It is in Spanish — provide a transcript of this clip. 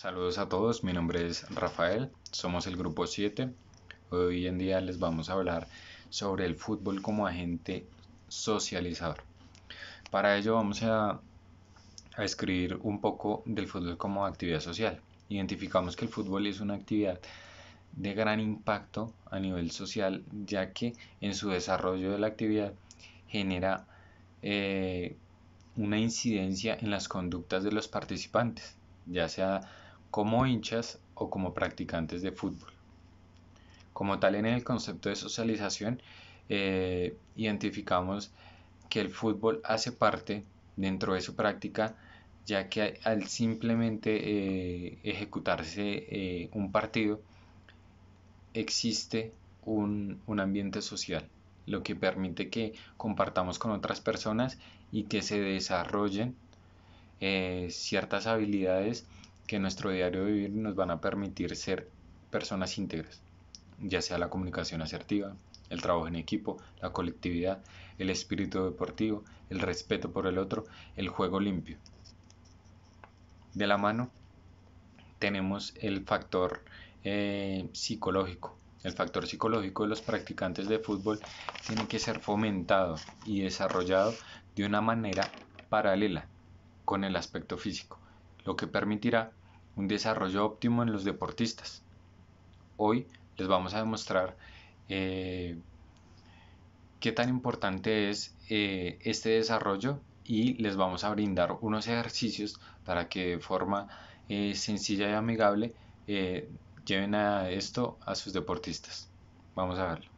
Saludos a todos, mi nombre es Rafael, somos el grupo 7. Hoy en día les vamos a hablar sobre el fútbol como agente socializador. Para ello vamos a, a escribir un poco del fútbol como actividad social. Identificamos que el fútbol es una actividad de gran impacto a nivel social, ya que en su desarrollo de la actividad genera eh, una incidencia en las conductas de los participantes, ya sea como hinchas o como practicantes de fútbol. Como tal en el concepto de socialización, eh, identificamos que el fútbol hace parte dentro de su práctica, ya que al simplemente eh, ejecutarse eh, un partido, existe un, ambiente social, lo que permite que compartamos con otras personas y que se desarrollen ciertas habilidades que nuestro diario vivir nos van a permitir ser personas íntegras, ya sea la comunicación asertiva, el trabajo en equipo, la colectividad, el espíritu deportivo, el respeto por el otro, el juego limpio. De la mano tenemos el factor eh, psicológico. El factor psicológico de los practicantes de fútbol tiene que ser fomentado y desarrollado de una manera paralela con el aspecto físico lo que permitirá un desarrollo óptimo en los deportistas. Hoy les vamos a demostrar eh, qué tan importante es eh, este desarrollo y les vamos a brindar unos ejercicios para que de forma eh, sencilla y amigable lleven a esto a sus deportistas. Vamos a verlo.